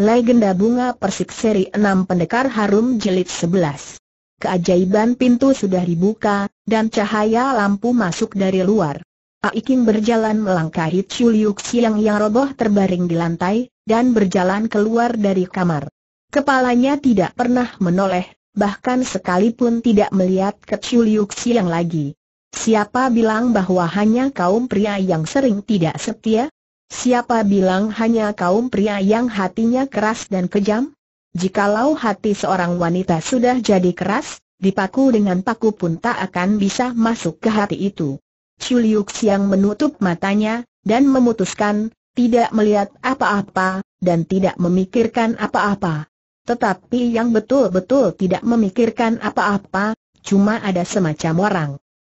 Legenda Bunga Persik Seri 6 Pendekar Harum jelit 11 Keajaiban pintu sudah dibuka, dan cahaya lampu masuk dari luar. Aiking berjalan melangkahi Chuliuk Siang yang roboh terbaring di lantai, dan berjalan keluar dari kamar. Kepalanya tidak pernah menoleh, bahkan sekalipun tidak melihat ke Chuliuk Siang lagi. Siapa bilang bahwa hanya kaum pria yang sering tidak setia? Siapa bilang hanya kaum pria yang hatinya keras dan kejam? Jikalau hati seorang wanita sudah jadi keras, dipaku dengan paku pun tak akan bisa masuk ke hati itu. Chuliuk Siang menutup matanya, dan memutuskan, tidak melihat apa-apa, dan tidak memikirkan apa-apa. Tetapi yang betul-betul tidak memikirkan apa-apa, cuma ada semacam orang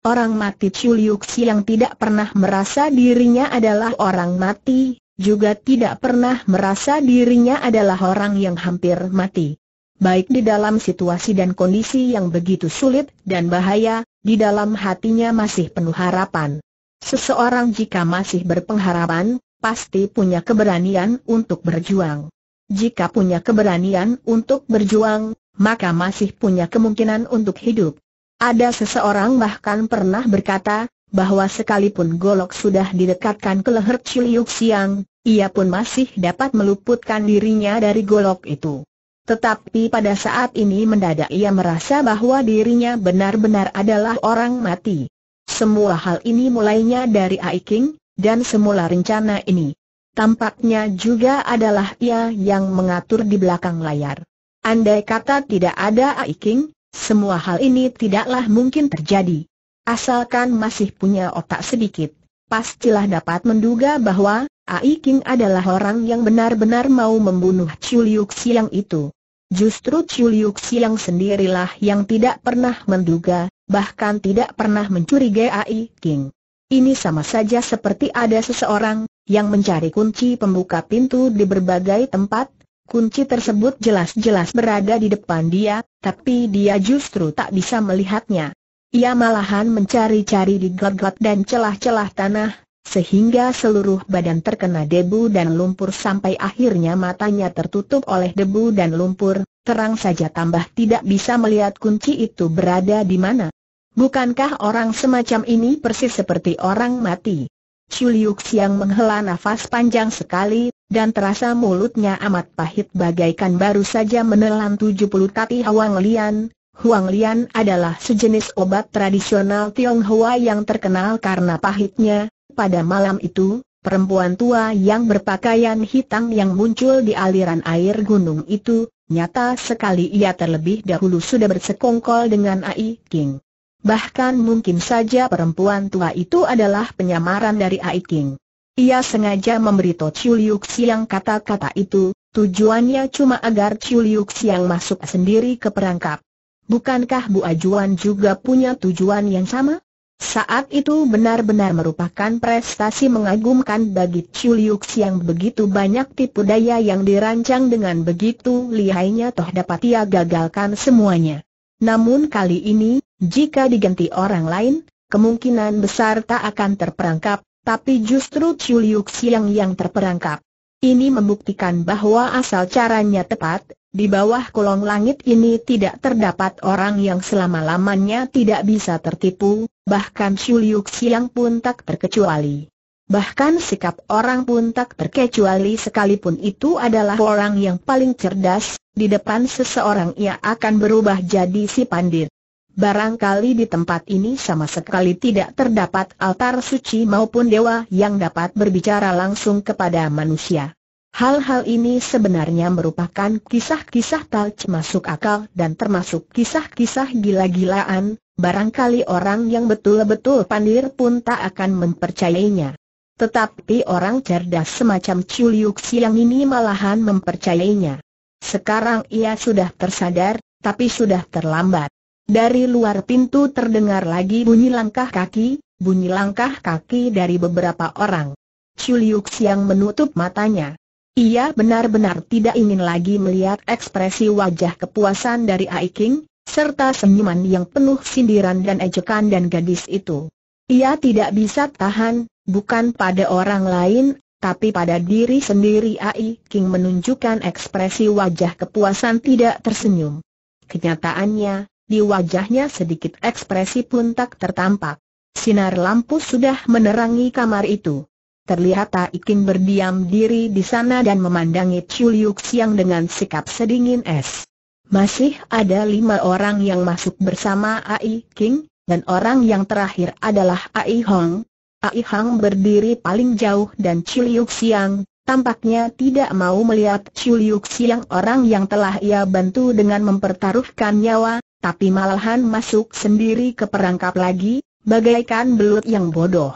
Orang mati Chuliuxi yang tidak pernah merasa dirinya adalah orang mati, juga tidak pernah merasa dirinya adalah orang yang hampir mati. Baik di dalam situasi dan kondisi yang begitu sulit dan bahaya, di dalam hatinya masih penuh harapan. Seseorang jika masih berpengharapan, pasti punya keberanian untuk berjuang. Jika punya keberanian untuk berjuang, maka masih punya kemungkinan untuk hidup. Ada seseorang bahkan pernah berkata, bahwa sekalipun golok sudah didekatkan ke leher Ciliuk Siang, ia pun masih dapat meluputkan dirinya dari golok itu. Tetapi pada saat ini mendadak ia merasa bahwa dirinya benar-benar adalah orang mati. Semua hal ini mulainya dari Aiking, dan semula rencana ini. Tampaknya juga adalah ia yang mengatur di belakang layar. Andai kata tidak ada Aiking, semua hal ini tidaklah mungkin terjadi. Asalkan masih punya otak sedikit, pastilah dapat menduga bahwa Ai King adalah orang yang benar-benar mau membunuh Chiu Liu Xiang itu. Justru Chiu Liu Xiang sendirilah yang tidak pernah menduga, bahkan tidak pernah mencurigai Ai King. Ini sama saja seperti ada seseorang yang mencari kunci pembuka pintu di berbagai tempat, Kunci tersebut jelas-jelas berada di depan dia, tapi dia justru tak bisa melihatnya. Ia malahan mencari-cari di gelap-gelap dan celah-celah tanah, sehingga seluruh badan terkena debu dan lumpur sampai akhirnya matanya tertutup oleh debu dan lumpur, terang saja tambah tidak bisa melihat kunci itu berada di mana. Bukankah orang semacam ini persis seperti orang mati? Chuliuk Siang menghela nafas panjang sekali, dan terasa mulutnya amat pahit bagaikan baru saja menelan 70 tati Huang Lian. Huang Lian adalah sejenis obat tradisional Tionghoa yang terkenal karena pahitnya. Pada malam itu, perempuan tua yang berpakaian hitam yang muncul di aliran air gunung itu, nyata sekali ia terlebih dahulu sudah bersekongkol dengan Ai King. Bahkan mungkin saja perempuan tua itu adalah penyamaran dari Aiking. Ia sengaja memberitahu Chiu Liu Xiang kata-kata itu, tujuannya cuma agar Chiu Liu Xiang masuk sendiri ke perangkap. Bukankah Bu Ajuan juga punya tujuan yang sama? Saat itu benar-benar merupakan prestasi mengagumkan bagi Chiu Liu yang begitu banyak tipu daya yang dirancang dengan begitu lihainya toh dapat ia gagalkan semuanya. Namun kali ini, jika diganti orang lain, kemungkinan besar tak akan terperangkap, tapi justru Chuliuk Siang yang terperangkap. Ini membuktikan bahwa asal caranya tepat, di bawah kolong langit ini tidak terdapat orang yang selama-lamanya tidak bisa tertipu, bahkan Chuliuk Siang pun tak terkecuali. Bahkan sikap orang pun tak terkecuali sekalipun itu adalah orang yang paling cerdas, di depan seseorang ia akan berubah jadi si pandir. Barangkali di tempat ini sama sekali tidak terdapat altar suci maupun dewa yang dapat berbicara langsung kepada manusia. Hal-hal ini sebenarnya merupakan kisah-kisah talc masuk akal dan termasuk kisah-kisah gila-gilaan, barangkali orang yang betul-betul pandir pun tak akan mempercayainya. Tetapi orang cerdas semacam Chuliuk Siang ini malahan mempercayainya. Sekarang ia sudah tersadar, tapi sudah terlambat. Dari luar pintu terdengar lagi bunyi langkah kaki, bunyi langkah kaki dari beberapa orang. Chuliuks yang menutup matanya. Ia benar-benar tidak ingin lagi melihat ekspresi wajah kepuasan dari Aiking, serta senyuman yang penuh sindiran dan ejekan dan gadis itu. Ia tidak bisa tahan, bukan pada orang lain, tapi pada diri sendiri Ai King menunjukkan ekspresi wajah kepuasan tidak tersenyum. Kenyataannya, di wajahnya sedikit ekspresi pun tak tertampak. Sinar lampu sudah menerangi kamar itu. Terlihat Ai King berdiam diri di sana dan memandangi Chu Liu Xiang dengan sikap sedingin es. Masih ada lima orang yang masuk bersama Ai King, dan orang yang terakhir adalah Ai Hong, Ai Hang berdiri paling jauh dan Ciliuk Siang, tampaknya tidak mau melihat Ciliuk Siang orang yang telah ia bantu dengan mempertaruhkan nyawa, tapi malahan masuk sendiri ke perangkap lagi, bagaikan belut yang bodoh.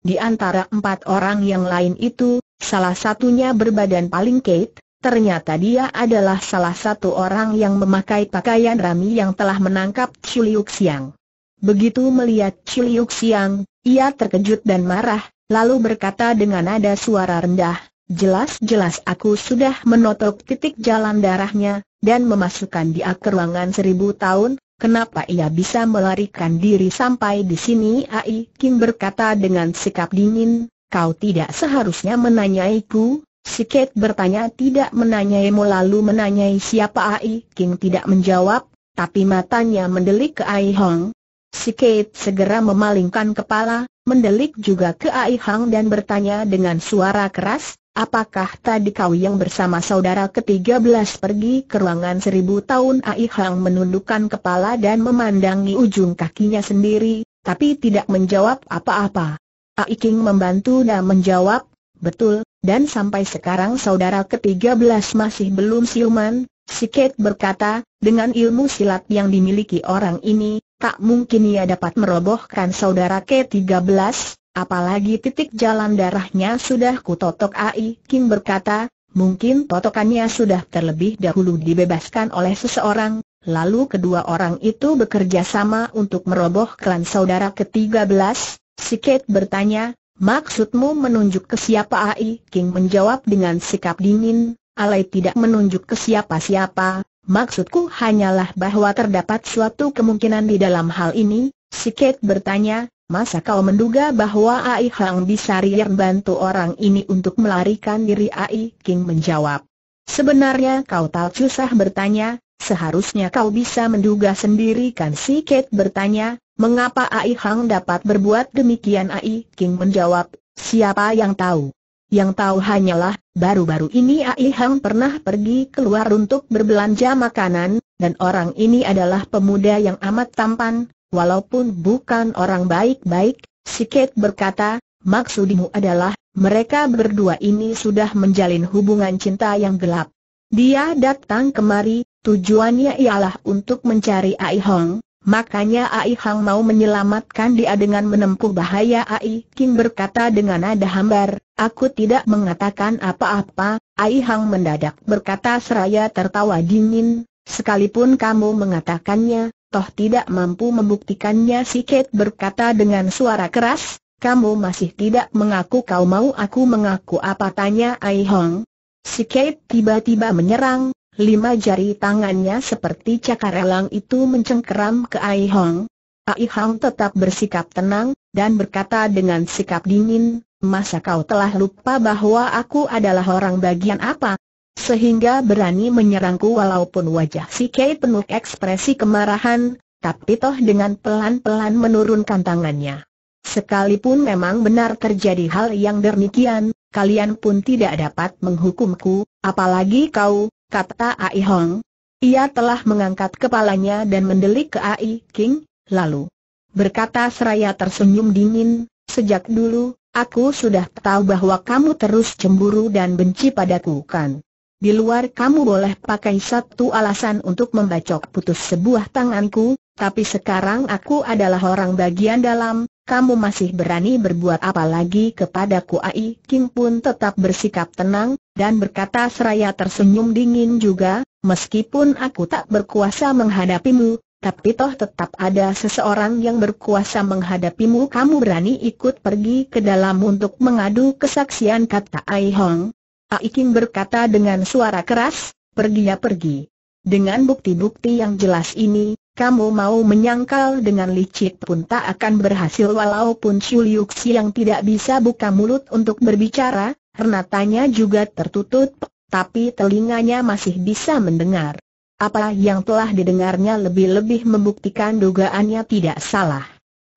Di antara empat orang yang lain itu, salah satunya berbadan paling Kate, ternyata dia adalah salah satu orang yang memakai pakaian rami yang telah menangkap Ciliuk Siang. Begitu melihat Ciliuk Siang, ia terkejut dan marah, lalu berkata dengan nada suara rendah, jelas-jelas aku sudah menotok titik jalan darahnya, dan memasukkan dia ke ruangan seribu tahun, kenapa ia bisa melarikan diri sampai di sini? Ai Kim berkata dengan sikap dingin, kau tidak seharusnya menanyaiku, Siket bertanya tidak menanyaimu lalu menanyai siapa Ai King tidak menjawab, tapi matanya mendelik ke Ai Hong, Si Kate segera memalingkan kepala, mendelik juga ke Ai Hang dan bertanya dengan suara keras, apakah tadi kau yang bersama saudara ke-13 pergi ke ruangan seribu tahun? Ai Hang menundukkan kepala dan memandangi ujung kakinya sendiri, tapi tidak menjawab apa-apa. Ai King membantu dan menjawab, betul, dan sampai sekarang saudara ke-13 masih belum siuman, Si Kate berkata, dengan ilmu silat yang dimiliki orang ini, tak mungkin ia dapat merobohkan saudara ke-13, apalagi titik jalan darahnya sudah kutotok Ai King berkata, mungkin totokannya sudah terlebih dahulu dibebaskan oleh seseorang, lalu kedua orang itu bekerja sama untuk merobohkan saudara ke-13, si Kate bertanya, maksudmu menunjuk ke siapa Ai King menjawab dengan sikap dingin, Alai tidak menunjuk ke siapa-siapa, Maksudku hanyalah bahwa terdapat suatu kemungkinan di dalam hal ini, si Kate bertanya, masa kau menduga bahwa Ai Hang bisa riar bantu orang ini untuk melarikan diri Ai King menjawab. Sebenarnya kau tak susah bertanya, seharusnya kau bisa menduga sendiri kan si Kate bertanya, mengapa Ai Hang dapat berbuat demikian Ai King menjawab, siapa yang tahu. Yang tahu hanyalah, baru-baru ini Ai Hang pernah pergi keluar untuk berbelanja makanan, dan orang ini adalah pemuda yang amat tampan, walaupun bukan orang baik-baik, si Kate berkata, maksudimu adalah, mereka berdua ini sudah menjalin hubungan cinta yang gelap. Dia datang kemari, tujuannya ialah untuk mencari Ai Hong, Makanya Ai Hang mau menyelamatkan dia dengan menempuh bahaya Ai King berkata dengan nada hambar, aku tidak mengatakan apa-apa, Ai Hang mendadak berkata seraya tertawa dingin, sekalipun kamu mengatakannya, toh tidak mampu membuktikannya si Kate berkata dengan suara keras, kamu masih tidak mengaku kau mau aku mengaku apa tanya Ai Hang. Si Kate tiba-tiba menyerang, Lima jari tangannya seperti cakar elang itu mencengkeram ke Ai Hong. Ai Hong tetap bersikap tenang, dan berkata dengan sikap dingin, masa kau telah lupa bahwa aku adalah orang bagian apa? Sehingga berani menyerangku walaupun wajah si Kei penuh ekspresi kemarahan, tapi toh dengan pelan-pelan menurunkan tangannya. Sekalipun memang benar terjadi hal yang demikian, kalian pun tidak dapat menghukumku, apalagi kau, kata Ai Hong. Ia telah mengangkat kepalanya dan mendelik ke Ai King, lalu berkata seraya tersenyum dingin, sejak dulu, aku sudah tahu bahwa kamu terus cemburu dan benci padaku kan? Di luar kamu boleh pakai satu alasan untuk membacok putus sebuah tanganku, tapi sekarang aku adalah orang bagian dalam, kamu masih berani berbuat apa lagi kepadaku Ai King pun tetap bersikap tenang, dan berkata seraya tersenyum dingin juga, meskipun aku tak berkuasa menghadapimu, tapi toh tetap ada seseorang yang berkuasa menghadapimu kamu berani ikut pergi ke dalam untuk mengadu kesaksian kata Ai Hong. Ai berkata dengan suara keras, pergi ya pergi. Dengan bukti-bukti yang jelas ini, kamu mau menyangkal dengan licik pun tak akan berhasil walaupun Chu yang tidak bisa buka mulut untuk berbicara, Pernatanya juga tertutup, tapi telinganya masih bisa mendengar. Apa yang telah didengarnya lebih-lebih membuktikan dugaannya tidak salah.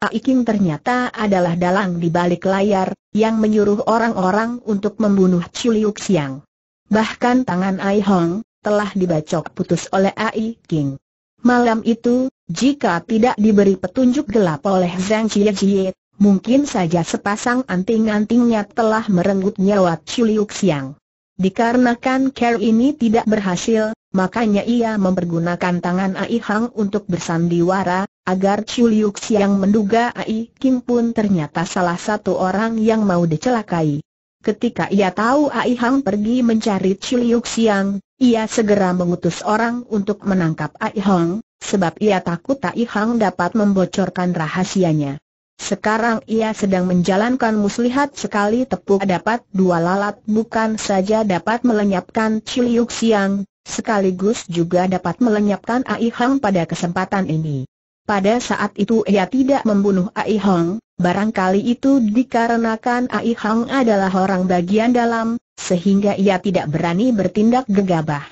Aiking ternyata adalah dalang di balik layar, yang menyuruh orang-orang untuk membunuh Chuliuk Siang. Bahkan tangan Ai Hong, telah dibacok putus oleh Ai King. Malam itu, jika tidak diberi petunjuk gelap oleh Zhang Jie Jie, Mungkin saja sepasang anting-antingnya telah merenggut nyawa Chuliuk Siang. Dikarenakan care ini tidak berhasil, makanya ia mempergunakan tangan Ai Hang untuk bersandiwara, agar Chuliuk Siang menduga Ai Kim pun ternyata salah satu orang yang mau dicelakai. Ketika ia tahu Ai Hang pergi mencari Chuliuk Siang, ia segera mengutus orang untuk menangkap Ai Hang, sebab ia takut Ai Hang dapat membocorkan rahasianya. Sekarang ia sedang menjalankan muslihat sekali tepuk dapat dua lalat bukan saja dapat melenyapkan Ciliuk Siang, sekaligus juga dapat melenyapkan Ai Hong pada kesempatan ini. Pada saat itu ia tidak membunuh Ai Hong, barangkali itu dikarenakan Ai Hong adalah orang bagian dalam, sehingga ia tidak berani bertindak gegabah.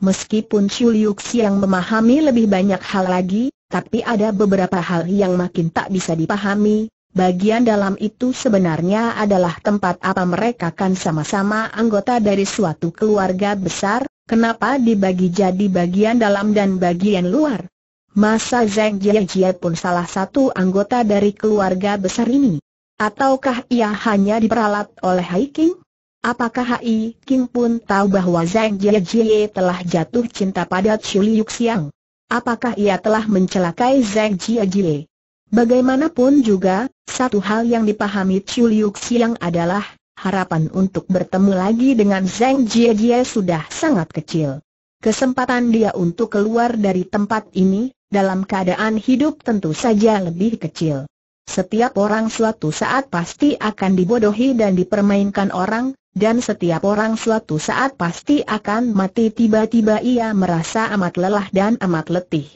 Meskipun Ciliuk Siang memahami lebih banyak hal lagi, tapi ada beberapa hal yang makin tak bisa dipahami, bagian dalam itu sebenarnya adalah tempat apa mereka kan sama-sama anggota dari suatu keluarga besar, kenapa dibagi jadi bagian dalam dan bagian luar? Masa Zeng Jiajie pun salah satu anggota dari keluarga besar ini? Ataukah ia hanya diperalat oleh Hai King? Apakah Hai King pun tahu bahwa Zhang Jiajie telah jatuh cinta pada Chu Siang? Apakah ia telah mencelakai Zeng Jiajie? Bagaimanapun juga, satu hal yang dipahami Chu Liu Xiang adalah, harapan untuk bertemu lagi dengan Zeng Jiajie sudah sangat kecil. Kesempatan dia untuk keluar dari tempat ini, dalam keadaan hidup tentu saja lebih kecil. Setiap orang suatu saat pasti akan dibodohi dan dipermainkan orang, dan setiap orang suatu saat pasti akan mati tiba-tiba ia merasa amat lelah dan amat letih.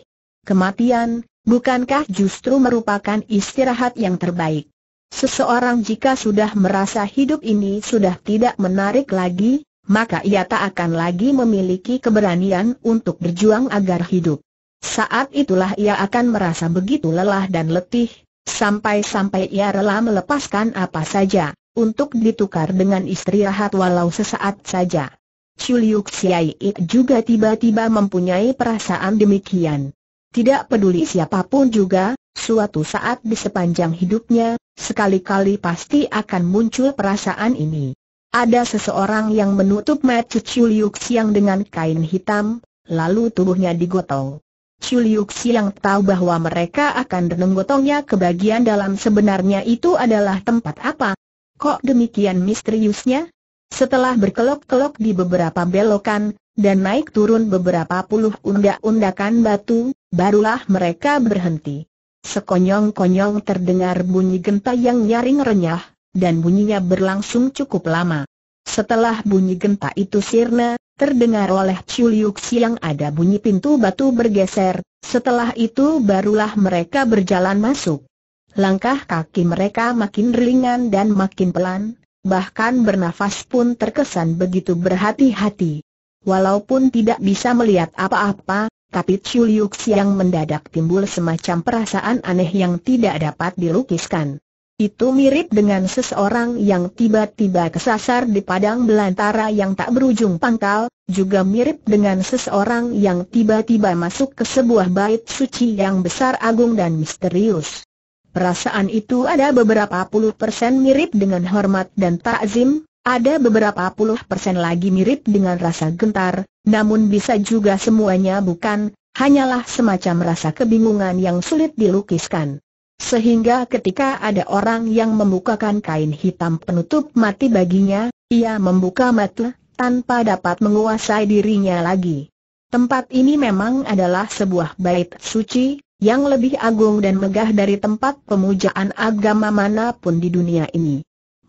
Kematian, bukankah justru merupakan istirahat yang terbaik? Seseorang jika sudah merasa hidup ini sudah tidak menarik lagi, maka ia tak akan lagi memiliki keberanian untuk berjuang agar hidup. Saat itulah ia akan merasa begitu lelah dan letih, Sampai-sampai ia rela melepaskan apa saja, untuk ditukar dengan istirahat walau sesaat saja. Chuliuk Siai juga tiba-tiba mempunyai perasaan demikian. Tidak peduli siapapun juga, suatu saat di sepanjang hidupnya, sekali-kali pasti akan muncul perasaan ini. Ada seseorang yang menutup mata Chuliuk Siang dengan kain hitam, lalu tubuhnya digotong. Chuliuk Siang tahu bahwa mereka akan menenggotongnya ke bagian dalam sebenarnya itu adalah tempat apa? Kok demikian misteriusnya? Setelah berkelok-kelok di beberapa belokan, dan naik turun beberapa puluh undak-undakan batu, barulah mereka berhenti. Sekonyong-konyong terdengar bunyi genta yang nyaring renyah, dan bunyinya berlangsung cukup lama. Setelah bunyi genta itu sirna, Terdengar oleh Chu Liuk Siang ada bunyi pintu batu bergeser, setelah itu barulah mereka berjalan masuk. Langkah kaki mereka makin ringan dan makin pelan, bahkan bernafas pun terkesan begitu berhati-hati. Walaupun tidak bisa melihat apa-apa, tapi Chu Liuk Siang mendadak timbul semacam perasaan aneh yang tidak dapat dilukiskan. Itu mirip dengan seseorang yang tiba-tiba kesasar di padang belantara yang tak berujung pangkal, juga mirip dengan seseorang yang tiba-tiba masuk ke sebuah bait suci yang besar agung dan misterius. Perasaan itu ada beberapa puluh persen mirip dengan hormat dan takzim, ada beberapa puluh persen lagi mirip dengan rasa gentar, namun bisa juga semuanya bukan, hanyalah semacam rasa kebingungan yang sulit dilukiskan. Sehingga ketika ada orang yang membukakan kain hitam penutup mati baginya, ia membuka mata, tanpa dapat menguasai dirinya lagi. Tempat ini memang adalah sebuah bait suci, yang lebih agung dan megah dari tempat pemujaan agama manapun di dunia ini.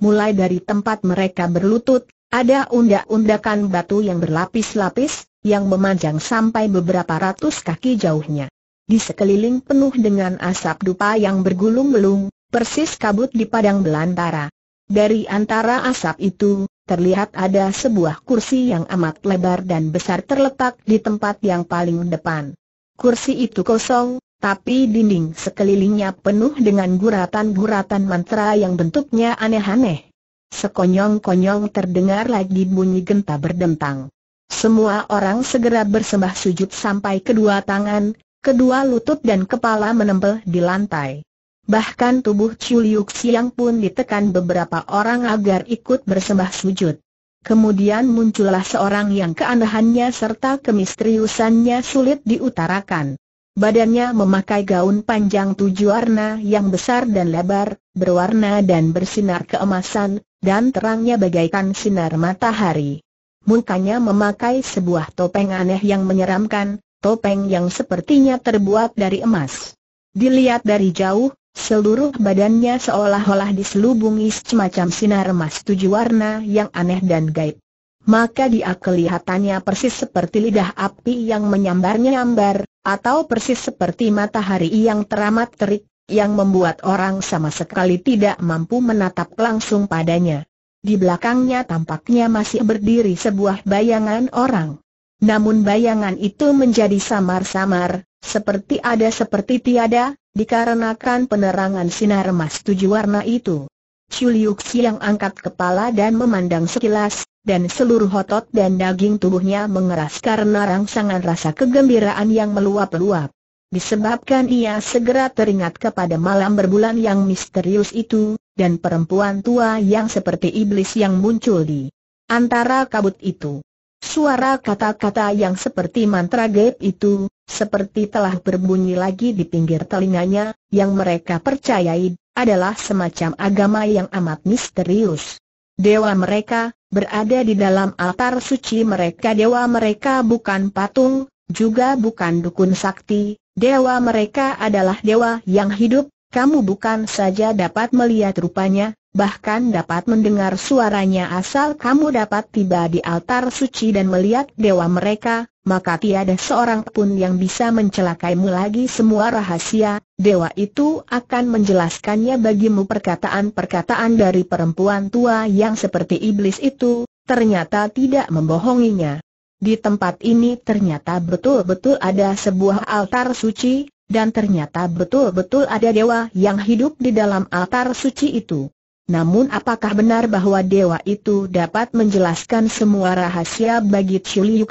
Mulai dari tempat mereka berlutut, ada undak-undakan batu yang berlapis-lapis, yang memanjang sampai beberapa ratus kaki jauhnya. Di sekeliling penuh dengan asap dupa yang bergulung-gulung, persis kabut di padang belantara. Dari antara asap itu, terlihat ada sebuah kursi yang amat lebar dan besar terletak di tempat yang paling depan. Kursi itu kosong, tapi dinding sekelilingnya penuh dengan guratan-guratan mantra yang bentuknya aneh-aneh. Sekonyong-konyong terdengar lagi bunyi genta berdentang. Semua orang segera bersembah sujud sampai kedua tangan, kedua lutut dan kepala menempel di lantai. Bahkan tubuh Chuliuk Siang pun ditekan beberapa orang agar ikut bersembah sujud. Kemudian muncullah seorang yang keanehannya serta kemisteriusannya sulit diutarakan. Badannya memakai gaun panjang tujuh warna yang besar dan lebar, berwarna dan bersinar keemasan, dan terangnya bagaikan sinar matahari. Mukanya memakai sebuah topeng aneh yang menyeramkan, topeng yang sepertinya terbuat dari emas. Dilihat dari jauh, seluruh badannya seolah-olah diselubungi semacam sinar emas tujuh warna yang aneh dan gaib. Maka dia kelihatannya persis seperti lidah api yang menyambar-nyambar, atau persis seperti matahari yang teramat terik, yang membuat orang sama sekali tidak mampu menatap langsung padanya. Di belakangnya tampaknya masih berdiri sebuah bayangan orang. Namun bayangan itu menjadi samar-samar, seperti ada seperti tiada, dikarenakan penerangan sinar emas tujuh warna itu. Chuliuk yang angkat kepala dan memandang sekilas, dan seluruh otot dan daging tubuhnya mengeras karena rangsangan rasa kegembiraan yang meluap-luap. Disebabkan ia segera teringat kepada malam berbulan yang misterius itu, dan perempuan tua yang seperti iblis yang muncul di antara kabut itu. Suara kata-kata yang seperti mantra gaib itu, seperti telah berbunyi lagi di pinggir telinganya, yang mereka percayai, adalah semacam agama yang amat misterius. Dewa mereka, berada di dalam altar suci mereka Dewa mereka bukan patung, juga bukan dukun sakti, dewa mereka adalah dewa yang hidup, kamu bukan saja dapat melihat rupanya, bahkan dapat mendengar suaranya asal kamu dapat tiba di altar suci dan melihat dewa mereka, maka tiada seorang pun yang bisa mencelakaimu lagi semua rahasia, dewa itu akan menjelaskannya bagimu perkataan-perkataan dari perempuan tua yang seperti iblis itu, ternyata tidak membohonginya. Di tempat ini ternyata betul-betul ada sebuah altar suci, dan ternyata betul-betul ada dewa yang hidup di dalam altar suci itu. Namun apakah benar bahwa dewa itu dapat menjelaskan semua rahasia bagi Chiu Liu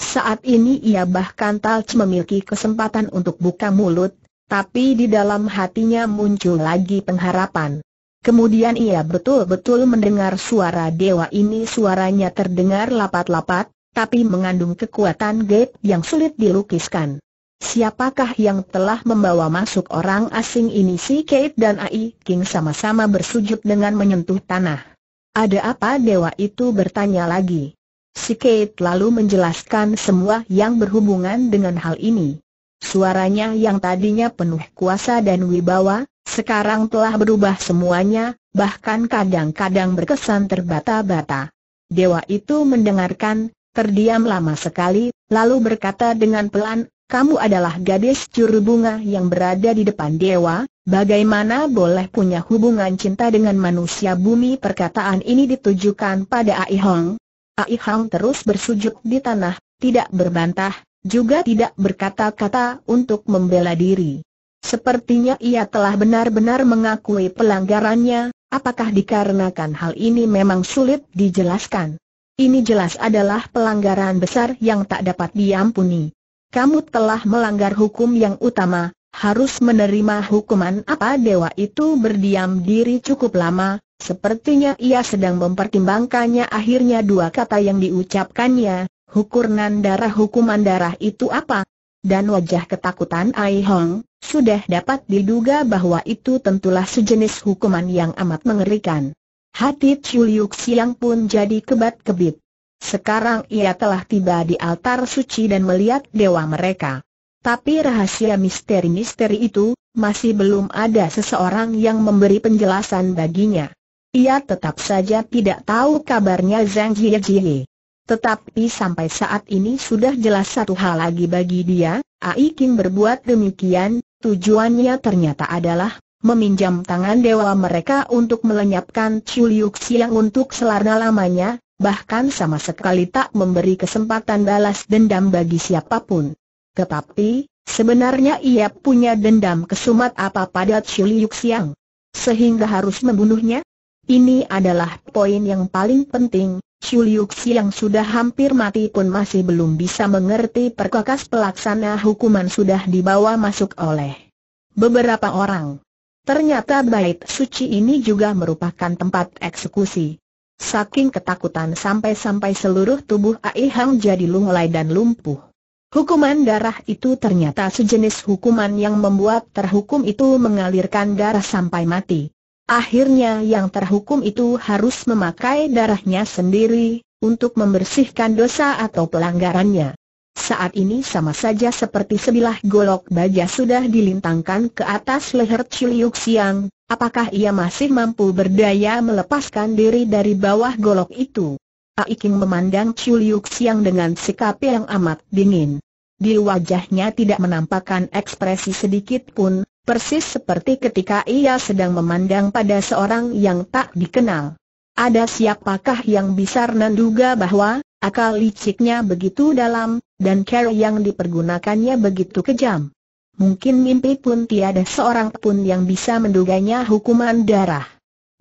Saat ini ia bahkan tak memiliki kesempatan untuk buka mulut, tapi di dalam hatinya muncul lagi pengharapan. Kemudian ia betul-betul mendengar suara dewa ini suaranya terdengar lapat-lapat, tapi mengandung kekuatan gap yang sulit dilukiskan. Siapakah yang telah membawa masuk orang asing ini si Kate dan Ai King sama-sama bersujud dengan menyentuh tanah. Ada apa dewa itu bertanya lagi. Si Kate lalu menjelaskan semua yang berhubungan dengan hal ini. Suaranya yang tadinya penuh kuasa dan wibawa, sekarang telah berubah semuanya, bahkan kadang-kadang berkesan terbata-bata. Dewa itu mendengarkan, terdiam lama sekali, lalu berkata dengan pelan, kamu adalah gadis curu bunga yang berada di depan dewa, bagaimana boleh punya hubungan cinta dengan manusia bumi perkataan ini ditujukan pada Ai Hong. Ai Hong terus bersujud di tanah, tidak berbantah, juga tidak berkata-kata untuk membela diri. Sepertinya ia telah benar-benar mengakui pelanggarannya, apakah dikarenakan hal ini memang sulit dijelaskan. Ini jelas adalah pelanggaran besar yang tak dapat diampuni kamu telah melanggar hukum yang utama, harus menerima hukuman apa dewa itu berdiam diri cukup lama, sepertinya ia sedang mempertimbangkannya akhirnya dua kata yang diucapkannya, hukuman darah hukuman darah itu apa? Dan wajah ketakutan Ai Hong, sudah dapat diduga bahwa itu tentulah sejenis hukuman yang amat mengerikan. Hati Chuliuk Siang pun jadi kebat-kebit. Sekarang ia telah tiba di altar suci dan melihat dewa mereka. Tapi rahasia misteri-misteri itu, masih belum ada seseorang yang memberi penjelasan baginya. Ia tetap saja tidak tahu kabarnya Zhang Jiejie. Tetapi sampai saat ini sudah jelas satu hal lagi bagi dia, Ai Qing berbuat demikian, tujuannya ternyata adalah meminjam tangan dewa mereka untuk melenyapkan Chu Liu Xiang untuk selarna lamanya, bahkan sama sekali tak memberi kesempatan balas dendam bagi siapapun. Tetapi, sebenarnya ia punya dendam kesumat apa pada Chiu Liu Xiang, Sehingga harus membunuhnya? Ini adalah poin yang paling penting, Liu Xiang sudah hampir mati pun masih belum bisa mengerti perkakas pelaksana hukuman sudah dibawa masuk oleh beberapa orang. Ternyata bait suci ini juga merupakan tempat eksekusi. Saking ketakutan sampai-sampai seluruh tubuh Ai Hang jadi lunglai dan lumpuh. Hukuman darah itu ternyata sejenis hukuman yang membuat terhukum itu mengalirkan darah sampai mati. Akhirnya yang terhukum itu harus memakai darahnya sendiri, untuk membersihkan dosa atau pelanggarannya. Saat ini sama saja seperti sebilah golok baja sudah dilintangkan ke atas leher Ciliuk Siang, apakah ia masih mampu berdaya melepaskan diri dari bawah golok itu? Aiking memandang Ciliuk Siang dengan sikap yang amat dingin. Di wajahnya tidak menampakkan ekspresi sedikit pun, persis seperti ketika ia sedang memandang pada seorang yang tak dikenal. Ada siapakah yang bisa menduga bahwa akal liciknya begitu dalam, dan cara yang dipergunakannya begitu kejam. Mungkin mimpi pun tiada seorang pun yang bisa menduganya hukuman darah.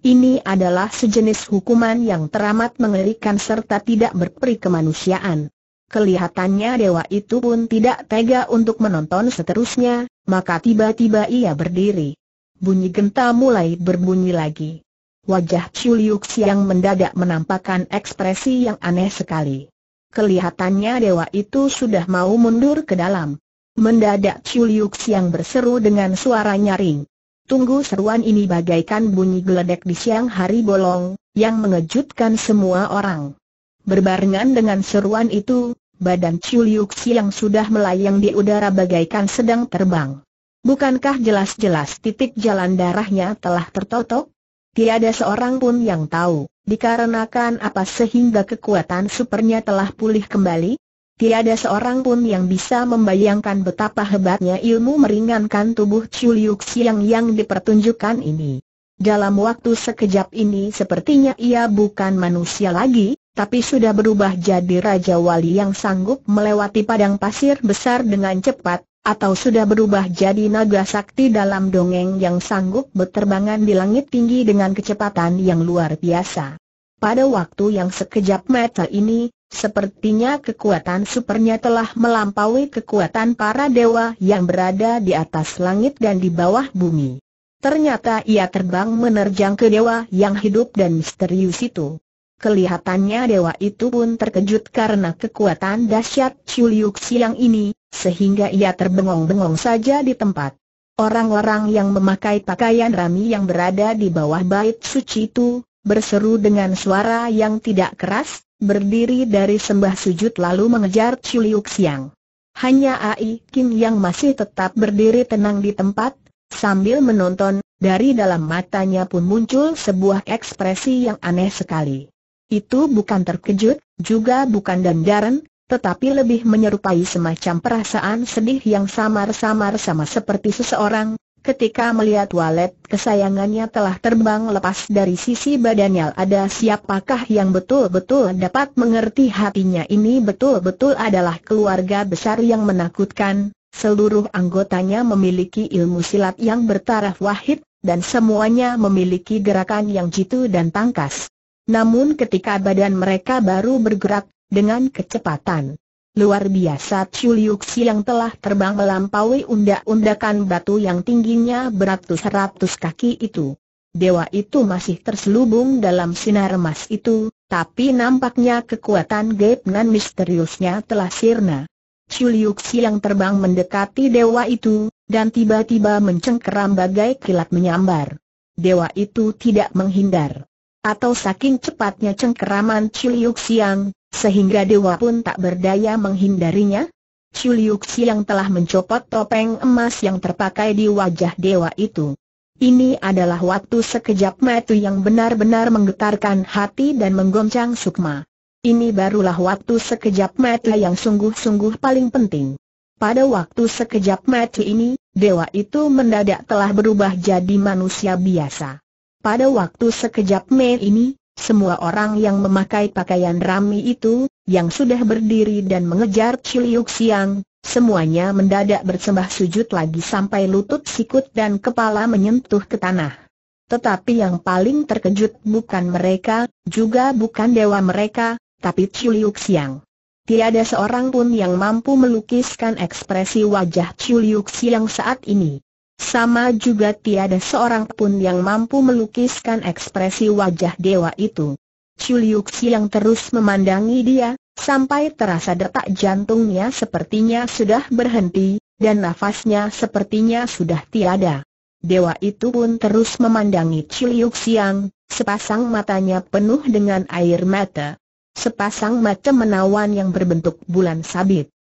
Ini adalah sejenis hukuman yang teramat mengerikan serta tidak berperi kemanusiaan. Kelihatannya dewa itu pun tidak tega untuk menonton seterusnya, maka tiba-tiba ia berdiri. Bunyi genta mulai berbunyi lagi. Wajah Chuliuks yang mendadak menampakkan ekspresi yang aneh sekali. Kelihatannya dewa itu sudah mau mundur ke dalam. Mendadak Chuliuk yang berseru dengan suara nyaring. Tunggu seruan ini bagaikan bunyi geledek di siang hari bolong, yang mengejutkan semua orang. Berbarengan dengan seruan itu, badan Chuliuk yang sudah melayang di udara bagaikan sedang terbang. Bukankah jelas-jelas titik jalan darahnya telah tertotok? Tiada seorang pun yang tahu. Dikarenakan apa sehingga kekuatan supernya telah pulih kembali? Tiada seorang pun yang bisa membayangkan betapa hebatnya ilmu meringankan tubuh Chuliuk Siang yang dipertunjukkan ini. Dalam waktu sekejap ini sepertinya ia bukan manusia lagi, tapi sudah berubah jadi Raja Wali yang sanggup melewati padang pasir besar dengan cepat, atau sudah berubah jadi naga sakti dalam dongeng yang sanggup berterbangan di langit tinggi dengan kecepatan yang luar biasa. Pada waktu yang sekejap mata ini, sepertinya kekuatan supernya telah melampaui kekuatan para dewa yang berada di atas langit dan di bawah bumi. Ternyata ia terbang menerjang ke dewa yang hidup dan misterius itu. Kelihatannya dewa itu pun terkejut karena kekuatan dahsyat Chuliuk siang ini, sehingga ia terbengong-bengong saja di tempat. Orang-orang yang memakai pakaian rami yang berada di bawah bait suci itu, berseru dengan suara yang tidak keras, berdiri dari sembah sujud lalu mengejar Chuliuk siang. Hanya Ai Kim yang masih tetap berdiri tenang di tempat, sambil menonton, dari dalam matanya pun muncul sebuah ekspresi yang aneh sekali. Itu bukan terkejut, juga bukan dandaran, tetapi lebih menyerupai semacam perasaan sedih yang samar-samar sama seperti seseorang, ketika melihat walet kesayangannya telah terbang lepas dari sisi badannya ada siapakah yang betul-betul dapat mengerti hatinya ini betul-betul adalah keluarga besar yang menakutkan, seluruh anggotanya memiliki ilmu silat yang bertaraf wahid, dan semuanya memiliki gerakan yang jitu dan tangkas. Namun ketika badan mereka baru bergerak, dengan kecepatan luar biasa Chuliuxi yang telah terbang melampaui undak-undakan batu yang tingginya beratus-ratus kaki itu. Dewa itu masih terselubung dalam sinar emas itu, tapi nampaknya kekuatan gaib nan misteriusnya telah sirna. Chuliuxi yang terbang mendekati dewa itu, dan tiba-tiba mencengkeram bagai kilat menyambar. Dewa itu tidak menghindar. Atau saking cepatnya cengkeraman Ciliuk Siang, sehingga dewa pun tak berdaya menghindarinya? Ciliuk Siang telah mencopot topeng emas yang terpakai di wajah dewa itu. Ini adalah waktu sekejap mata yang benar-benar menggetarkan hati dan menggoncang sukma. Ini barulah waktu sekejap mata yang sungguh-sungguh paling penting. Pada waktu sekejap mata ini, dewa itu mendadak telah berubah jadi manusia biasa. Pada waktu sekejap main ini, semua orang yang memakai pakaian rami itu, yang sudah berdiri dan mengejar Ciliuk Siang, semuanya mendadak bersembah sujud lagi sampai lutut sikut dan kepala menyentuh ke tanah. Tetapi yang paling terkejut bukan mereka, juga bukan dewa mereka, tapi Ciliuk Siang. Tiada seorang pun yang mampu melukiskan ekspresi wajah Ciliuk Siang saat ini. Sama juga tiada seorang pun yang mampu melukiskan ekspresi wajah dewa itu. Chuliuxi yang terus memandangi dia, sampai terasa detak jantungnya sepertinya sudah berhenti, dan nafasnya sepertinya sudah tiada. Dewa itu pun terus memandangi Chiliuk yang, sepasang matanya penuh dengan air mata. Sepasang mata menawan yang berbentuk bulan sabit.